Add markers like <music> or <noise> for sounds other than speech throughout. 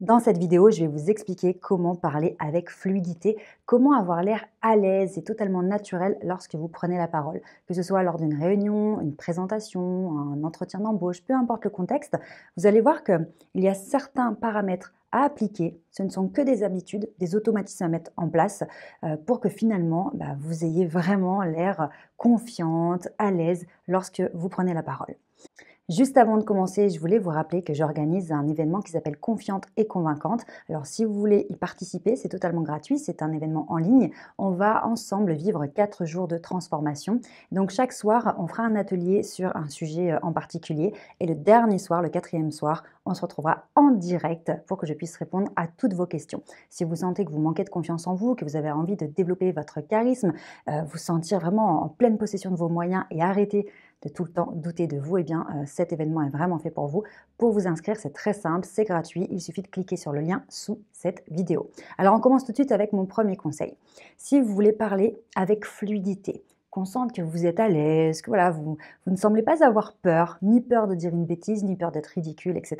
Dans cette vidéo, je vais vous expliquer comment parler avec fluidité, comment avoir l'air à l'aise et totalement naturel lorsque vous prenez la parole, que ce soit lors d'une réunion, une présentation, un entretien d'embauche, peu importe le contexte. Vous allez voir il y a certains paramètres à appliquer. Ce ne sont que des habitudes, des automatismes à mettre en place euh, pour que finalement bah, vous ayez vraiment l'air confiante, à l'aise lorsque vous prenez la parole. Juste avant de commencer, je voulais vous rappeler que j'organise un événement qui s'appelle Confiante et Convaincante. Alors si vous voulez y participer, c'est totalement gratuit, c'est un événement en ligne. On va ensemble vivre 4 jours de transformation. Donc chaque soir, on fera un atelier sur un sujet euh, en particulier. Et le dernier soir, le quatrième soir, on se retrouvera en direct pour que je puisse répondre à toutes vos questions. Si vous sentez que vous manquez de confiance en vous, que vous avez envie de développer votre charisme, euh, vous sentir vraiment en pleine possession de vos moyens et arrêter de tout le temps douter de vous, et eh bien euh, cet événement est vraiment fait pour vous. Pour vous inscrire, c'est très simple, c'est gratuit, il suffit de cliquer sur le lien sous cette vidéo. Alors on commence tout de suite avec mon premier conseil. Si vous voulez parler avec fluidité, qu'on sente que vous êtes à l'aise, que voilà, vous, vous ne semblez pas avoir peur, ni peur de dire une bêtise, ni peur d'être ridicule, etc.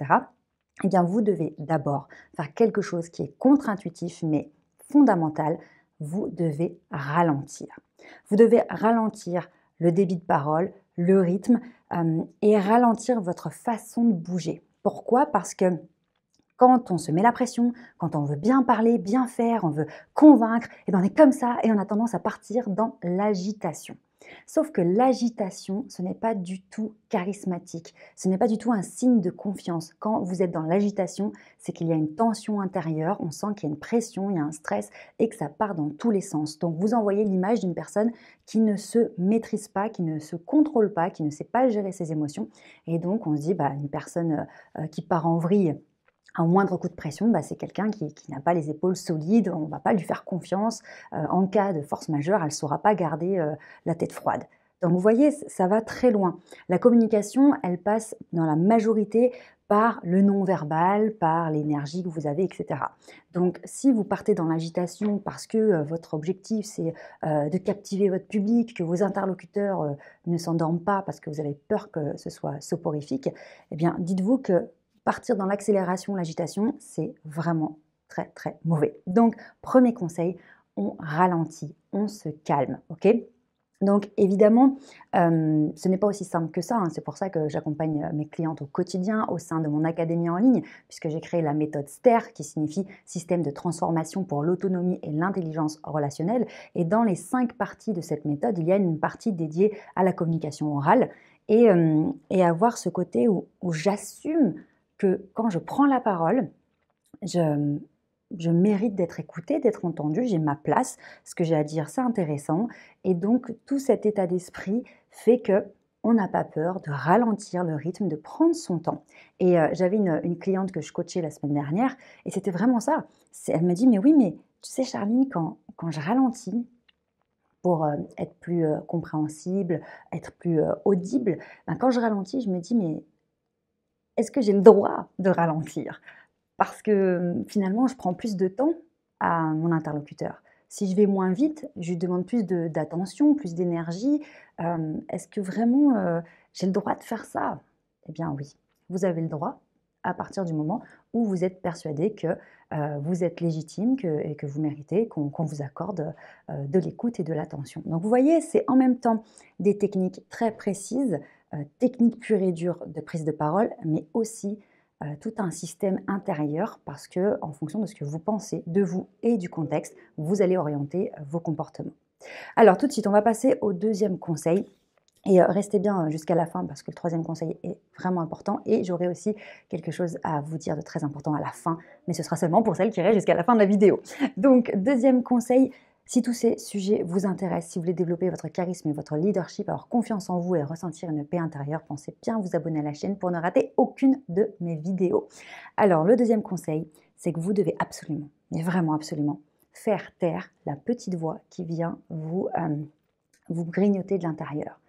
Eh bien, vous devez d'abord faire quelque chose qui est contre-intuitif, mais fondamental. Vous devez ralentir. Vous devez ralentir le débit de parole, le rythme euh, et ralentir votre façon de bouger. Pourquoi Parce que quand on se met la pression, quand on veut bien parler, bien faire, on veut convaincre, et eh ben, on est comme ça et on a tendance à partir dans l'agitation. Sauf que l'agitation, ce n'est pas du tout charismatique, ce n'est pas du tout un signe de confiance. Quand vous êtes dans l'agitation, c'est qu'il y a une tension intérieure, on sent qu'il y a une pression, il y a un stress et que ça part dans tous les sens. Donc vous envoyez l'image d'une personne qui ne se maîtrise pas, qui ne se contrôle pas, qui ne sait pas gérer ses émotions. Et donc on se dit, bah, une personne euh, euh, qui part en vrille, un moindre coup de pression, bah, c'est quelqu'un qui, n'a pas les épaules solides, on ne va pas lui faire confiance. Euh, en cas de force majeure, elle ne saura pas garder euh, la tête froide. Donc vous voyez, ça va très loin. La communication, elle passe dans la majorité par le non-verbal, par l'énergie que vous avez, etc. Donc si vous partez dans l'agitation parce que euh, votre objectif c'est de captiver votre public, que vos interlocuteurs ne s'endorment pas parce que vous avez peur que ce soit soporifique, eh bien dites-vous que partir dans l'accélération, l'agitation, c'est vraiment très très mauvais. Donc, premier conseil, on ralentit, on se calme, ok donc évidemment, euh, ce n'est pas aussi simple que ça. Hein. C'est pour ça que j'accompagne euh, mes clientes au quotidien au sein de mon académie en ligne, puisque j'ai créé la méthode STER, qui signifie système de transformation pour l'autonomie et l'intelligence relationnelle. Et dans les cinq parties de cette méthode, il y a une partie dédiée à la communication orale et, avoir euh, ce côté où j'assume que quand je prends la parole, je, mérite d'être écoutée, d'être entendue, j'ai ma place, ce que j'ai à dire c'est intéressant. Et donc tout cet état d'esprit fait que on n'a pas peur de ralentir le rythme, de prendre son temps. Et euh, j'avais une, cliente que je coachais la semaine dernière, et c'était vraiment ça. Elle me dit, mais oui, mais tu sais, Charline, quand, je ralentis pour euh, être plus euh, compréhensible, être plus audible, ben, quand je ralentis, je me dis, mais est-ce que j'ai le droit de ralentir Parce que finalement, je prends plus de temps à mon interlocuteur. Si je vais moins vite, je lui demande plus d'attention, plus d'énergie. Euh, est-ce que vraiment euh, j'ai le droit de faire ça Eh bien oui, vous avez le droit à partir du moment où vous êtes persuadé que euh, vous êtes légitime que, et que vous méritez qu'on vous accorde de l'écoute et de l'attention. Donc vous voyez, c'est en même temps des techniques très précises euh, technique pure et dure de prise de parole, mais aussi euh, tout un système intérieur parce que en fonction de ce que vous pensez de vous et du contexte, vous allez orienter euh, vos comportements. Alors tout de suite, on va passer au deuxième conseil. Et restez bien jusqu'à la fin parce que le troisième conseil est vraiment important et j'aurai aussi quelque chose à vous dire de très important à la fin, mais ce sera seulement pour celles qui restent jusqu'à la fin de la vidéo. Donc deuxième conseil, si tous ces sujets vous intéressent, si vous voulez développer votre charisme et votre leadership, avoir confiance en vous et ressentir une paix intérieure, pensez bien vous abonner à la chaîne pour ne rater aucune de mes vidéos. Alors, le deuxième conseil, c'est que vous devez absolument, mais vraiment absolument, faire taire la petite voix qui vient vous, euh, grignoter de l'intérieur.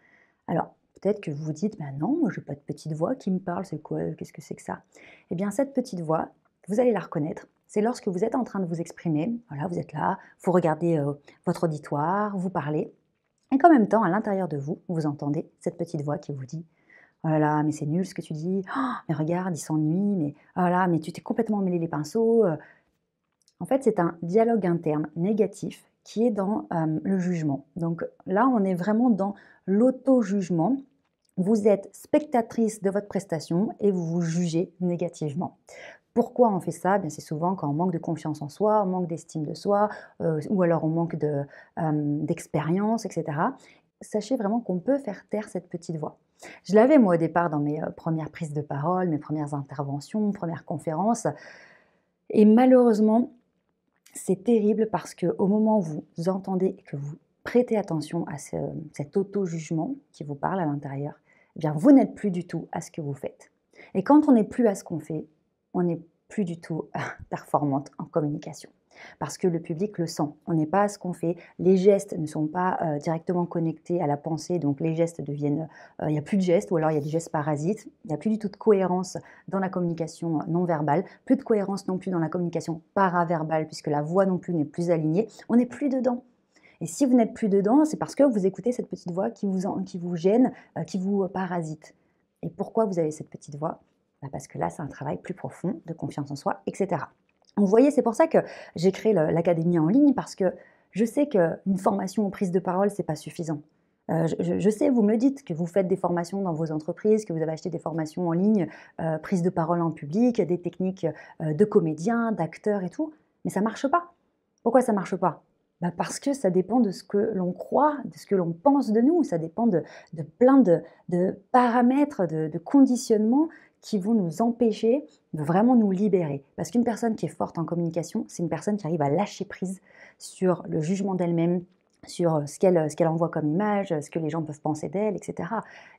Alors, peut-être que vous vous dites, ben non, moi n'ai pas de petite voix qui me parle, c'est quoi, qu'est-ce que c'est que ça Eh bien, cette petite voix, vous allez la reconnaître. C'est lorsque vous êtes en train de vous exprimer, voilà, vous êtes là, vous regardez euh, votre auditoire, vous parlez, et qu'en même temps, à l'intérieur de vous, vous entendez cette petite voix qui vous dit Oh là là, mais c'est nul ce que tu dis, oh, mais regarde, il s'ennuie, mais oh là, mais tu t'es complètement mêlé les pinceaux. Euh, en fait, c'est un dialogue interne négatif qui est dans euh, le jugement. Donc là, on est vraiment dans l'auto-jugement. Vous êtes spectatrice de votre prestation et vous vous jugez négativement. Pourquoi on fait ça Bien, c'est souvent quand on manque de confiance en soi, on manque d'estime de soi, euh, ou alors on manque euh, d'expérience, etc. Sachez vraiment qu'on peut faire taire cette petite voix. Je l'avais moi au départ dans mes euh, premières prises de parole, mes premières interventions, mes premières conférences, et malheureusement, c'est terrible parce que au moment où vous entendez et que vous prêtez attention à cet auto-jugement qui vous parle à l'intérieur, eh bien vous n'êtes plus du tout à ce que vous faites. Et quand on n'est plus à ce qu'on fait, on n'est plus du tout euh, <laughs> performante en communication. Parce que le public le sent. On n'est pas à ce qu'on fait. Les gestes ne sont pas euh, directement connectés à la pensée, donc les gestes deviennent. Euh, il n'y a plus de gestes, ou alors il y a des gestes parasites. Il n'y a plus du tout de cohérence dans la communication non verbale. Plus de cohérence non plus dans la communication paraverbale, puisque la voix non plus n'est plus alignée. On n'est plus dedans. Et si vous n'êtes plus dedans, c'est parce que vous écoutez cette petite voix qui vous, qui vous gêne, qui vous parasite. Et pourquoi vous avez cette petite voix bah, parce que là, c'est un travail plus profond de confiance en soi, etc. Vous voyez, c'est pour ça que j'ai créé l'académie en ligne, parce que je sais qu'une formation en prise de parole, n'est pas suffisant. Euh, je, sais, vous me dites, que vous faites des formations dans vos entreprises, que vous avez acheté des formations en ligne, euh, prise de parole en public, des techniques euh, de comédien, d'acteur et tout, mais ça marche pas. Pourquoi ça marche pas bah Parce que ça dépend de ce que l'on croit, de ce que l'on pense de nous, ça dépend de, plein de, paramètres, de conditionnements qui vont nous empêcher de vraiment nous libérer. Parce qu'une personne qui est forte en communication, c'est une personne qui arrive à lâcher prise sur le jugement d'elle-même, sur euh, euh, ce qu'elle envoie comme image, euh, ce que les gens peuvent penser d'elle, etc.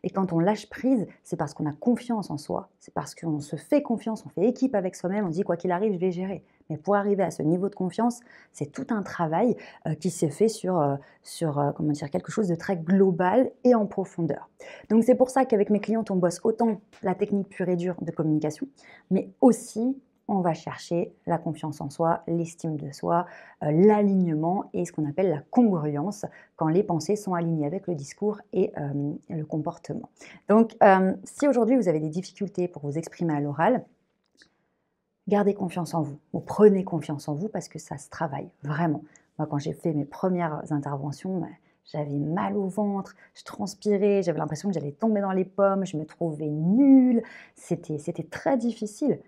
Et quand on lâche prise, c'est parce qu'on a confiance en soi, c'est parce qu'on se fait confiance, on fait équipe avec soi-même, on dit quoi qu'il arrive, je vais gérer. Mais pour arriver à ce niveau de confiance, c'est tout un travail euh, qui s'est fait sur, euh, sur euh, comment dire, quelque chose de très global et en profondeur. Donc c'est pour ça qu'avec mes clientes, on bosse autant la technique pure et dure de communication, mais aussi on va chercher la confiance en soi, l'estime de soi, l'alignement et ce qu'on appelle la congruence quand les pensées sont alignées avec le discours et le comportement. Donc si aujourd'hui vous avez des difficultés pour vous exprimer à l'oral, gardez confiance en vous, ou prenez confiance en vous parce que ça se travaille, vraiment. Moi, quand j'ai fait mes premières interventions, bah, j'avais mal au ventre, je transpirais, j'avais l'impression que j'allais tomber dans les pommes, je me trouvais nulle, c'était, très difficile.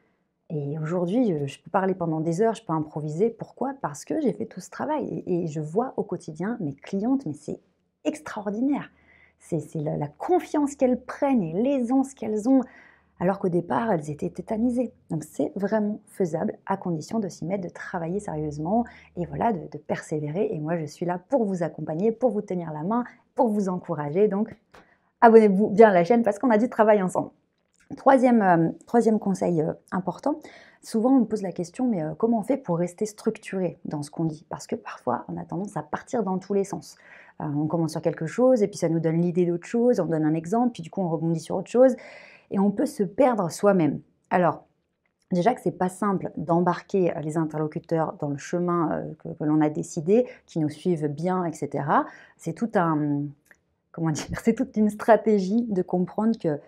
Et aujourd'hui, je peux parler pendant des heures, je peux improviser. Pourquoi Parce que j'ai fait tout ce travail et, je vois au quotidien mes clientes, mais c'est extraordinaire. C'est, la, confiance qu'elles prennent et l'aisance qu'elles ont alors qu'au départ, elles étaient tétanisées. Donc c'est vraiment faisable à condition de s'y mettre, de travailler sérieusement et voilà, de, persévérer. Et moi, je suis là pour vous accompagner, pour vous tenir la main, pour vous encourager. Donc abonnez-vous bien à la chaîne parce qu'on a du travail ensemble. Troisième, euh, conseil euh, important, Souvent, on me pose la question, mais euh, comment on fait pour rester structuré dans ce qu'on dit Parce que parfois, on a tendance à partir dans tous les sens. Euh, on commence sur quelque chose, et puis ça nous donne l'idée d'autre chose, on donne un exemple, puis du coup, on rebondit sur autre chose, et on peut se perdre soi-même. Alors, Déjà que c'est pas simple d'embarquer euh, les interlocuteurs dans le chemin que, l'on a décidé, qui nous suivent bien, etc. C'est tout un, comment dire, <laughs> c'est toute une stratégie de comprendre que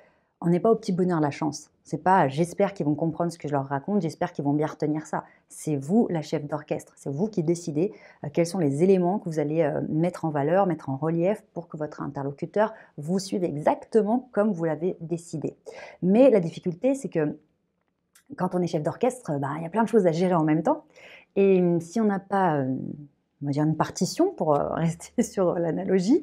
on n'est pas au petit bonheur la chance. C'est pas j'espère qu'ils vont comprendre ce que je leur raconte, j'espère qu'ils vont bien retenir ça. C'est vous la chef d'orchestre, c'est vous qui décidez euh, quels sont les éléments que vous allez euh, mettre en valeur, mettre en relief pour que votre interlocuteur vous suive exactement comme vous l'avez décidé. Mais la difficulté, c'est que quand on est chef d'orchestre, bah, il y a plein de choses à gérer en même temps. Et euh, si on n'a pas on va dire une partition pour <laughs> rester sur l'analogie,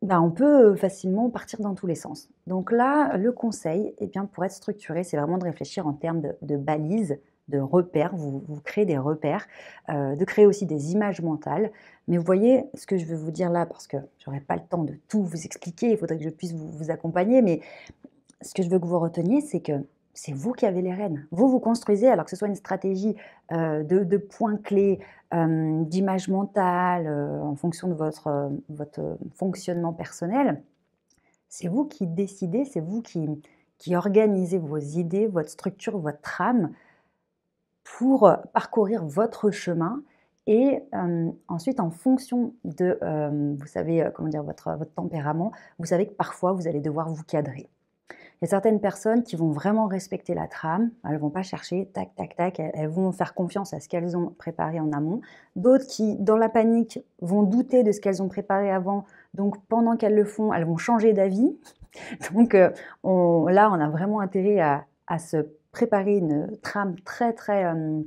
bah, on peut euh, facilement partir dans tous les sens. Donc là, le conseil, eh bien, pour être structuré, c'est vraiment de réfléchir en termes de, balises, de repères. Vous, vous créez des repères, euh, de créer aussi des images mentales. Mais vous voyez ce que je veux vous dire là, parce que je n'aurai pas le temps de tout vous expliquer, il faudrait que je puisse vous accompagner. Mais ce que je veux que vous reteniez, c'est que c'est vous qui avez les rênes. Vous vous construisez, alors que ce soit une stratégie euh, de, de, points clés, euh, d'image mentale, euh, en fonction de votre, votre fonctionnement personnel, c'est vous qui décidez, c'est vous qui, organisez vos idées, votre structure, votre trame pour parcourir votre chemin. Et ensuite, en fonction de, vous savez, comment dire, votre, votre tempérament, vous savez que parfois, vous allez devoir vous cadrer. Il y a certaines personnes qui vont vraiment respecter la trame, elles ne vont pas chercher, tac, tac, tac, elles vont faire confiance à ce qu'elles ont préparé en amont. D'autres qui, dans la panique, vont douter de ce qu'elles ont préparé avant, donc pendant qu'elles le font, elles vont changer d'avis. <laughs> Donc euh, là, on a vraiment intérêt à, se préparer une trame très, très euh,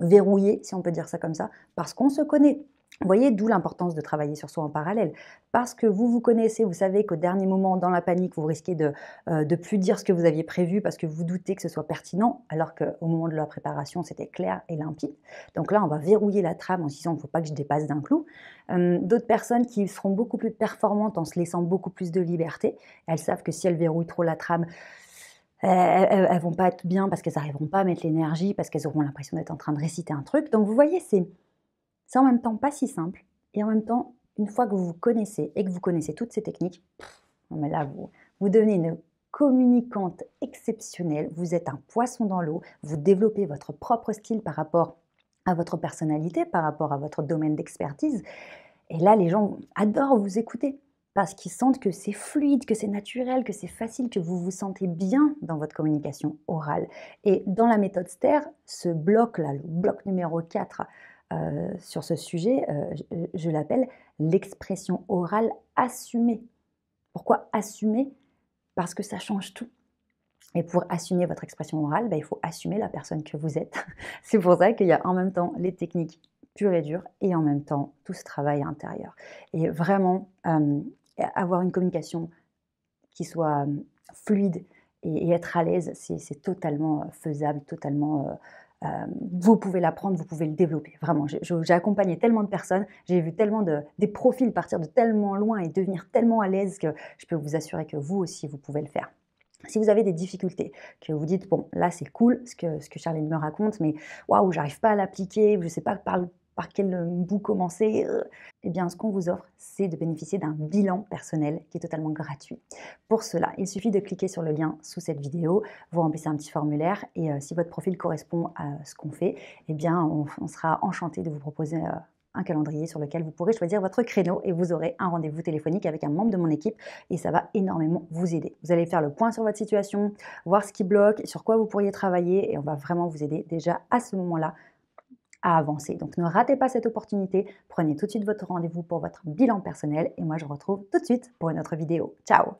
verrouillée, si on peut dire ça comme ça, parce qu'on se connaît. Vous voyez, d'où l'importance de travailler sur soi en parallèle. Parce que vous vous connaissez, vous savez qu'au dernier moment, dans la panique, vous risquez de ne euh, plus dire ce que vous aviez prévu parce que vous doutez que ce soit pertinent, alors qu'au moment de la préparation, c'était clair et limpide. Donc là, on va verrouiller la trame en se disant, il ne faut pas que je dépasse d'un clou. Hum, d'autres personnes qui seront beaucoup plus performantes en se laissant beaucoup plus de liberté, elles savent que si elles verrouillent trop la trame, elles, ne vont pas être bien parce qu'elles n'arriveront pas à mettre l'énergie, parce qu'elles auront l'impression d'être en train de réciter un truc. Donc vous voyez, c'est c'est en même temps pas si simple. Et en même temps, une fois que vous vous connaissez et que vous connaissez toutes ces techniques, là, vous, vous devenez une communicante exceptionnelle, vous êtes un poisson dans l'eau, vous développez votre propre style par rapport à votre personnalité, par rapport à votre domaine d'expertise. Et là, les gens adorent vous écouter parce qu'ils sentent que c'est fluide, que c'est naturel, que c'est facile, que vous vous sentez bien dans votre communication orale. Et dans la méthode STER, ce bloc-là, le bloc numéro 4, euh, sur ce sujet, euh, je, l'appelle l'expression orale assumée. Pourquoi assumer Parce que ça change tout. Et pour assumer votre expression orale, bah, il faut assumer la personne que vous êtes. <laughs> C'est pour ça qu'il y a en même temps les techniques pures et dures et en même temps tout ce travail intérieur. Et vraiment, euh, avoir une communication qui soit fluide et être à l'aise, c'est totalement faisable, totalement euh, vous pouvez l'apprendre, vous pouvez le développer. Vraiment, j'ai accompagné tellement de personnes, j'ai vu tellement de, des profils partir de tellement loin et devenir tellement à l'aise que je peux vous assurer que vous aussi, vous pouvez le faire. Si vous avez des difficultés, que vous dites, bon, là c'est cool ce que, ce que me raconte, mais waouh, j'arrive pas à l'appliquer, je sais pas par, par quel euh, bout commencer euh, Eh bien, ce qu'on vous offre, c'est de bénéficier d'un bilan personnel qui est totalement gratuit. Pour cela, il suffit de cliquer sur le lien sous cette vidéo, vous remplissez un petit formulaire et euh, si votre profil correspond à ce qu'on fait, eh bien, on, sera enchanté de vous proposer un calendrier sur lequel vous pourrez choisir votre créneau et vous aurez un rendez-vous téléphonique avec un membre de mon équipe et ça va énormément vous aider. Vous allez faire le point sur votre situation, voir ce qui bloque, sur quoi vous pourriez travailler et on va vraiment vous aider déjà à ce moment-là avancer. Donc ne ratez pas cette opportunité, prenez tout de suite votre rendez-vous pour votre bilan personnel et moi je vous retrouve tout de suite pour une autre vidéo. Ciao